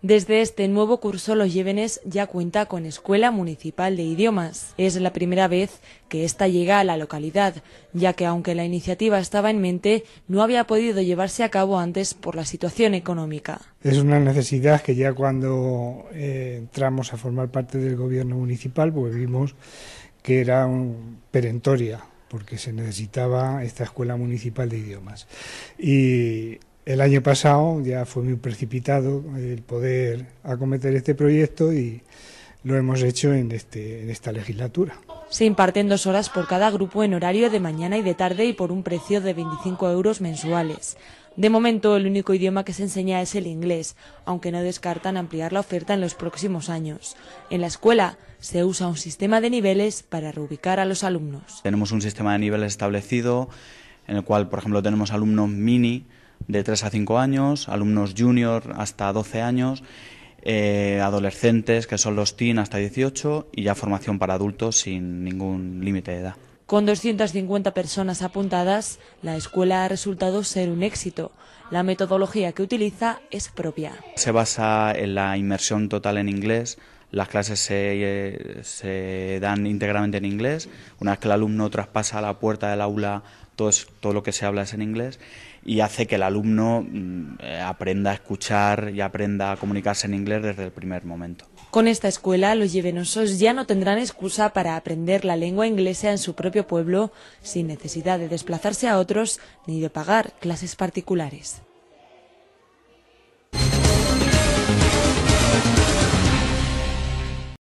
Desde este nuevo curso Los Llévenes ya cuenta con Escuela Municipal de Idiomas. Es la primera vez que ésta llega a la localidad, ya que aunque la iniciativa estaba en mente, no había podido llevarse a cabo antes por la situación económica. Es una necesidad que ya cuando eh, entramos a formar parte del gobierno municipal, pues vimos que era un, perentoria porque se necesitaba esta escuela municipal de idiomas. El año pasado ya fue muy precipitado el poder acometer este proyecto y lo hemos hecho este, en, esta legislatura. Se imparten dos horas por cada grupo en horario de mañana y de tarde y por un precio de 25 euros mensuales. De momento, el único idioma que se enseña es el inglés, aunque no descartan ampliar la oferta en los próximos años. En la escuela se usa un sistema de niveles para reubicar a los alumnos. Tenemos un sistema de niveles establecido en el cual, por ejemplo, tenemos alumnos mini de 3 a 5 años, alumnos junior hasta 12 años, eh, adolescentes que son los teen hasta 18 y ya formación para adultos sin ningún límite de edad. Con 250 personas apuntadas, la escuela ha resultado ser un éxito. La metodología que utiliza es propia. Se basa en la inmersión total en inglés, las clases se, dan íntegramente en inglés. Una vez que el alumno traspasa la puerta del aula, todo, todo lo que se habla es en inglés y hace que el alumno mm, eh, aprenda a escuchar y aprenda a comunicarse en inglés desde el primer momento. Con esta escuela, los llevenosos ya no tendrán excusa para aprender la lengua inglesa en su propio pueblo sin necesidad de desplazarse a otros ni de pagar clases particulares.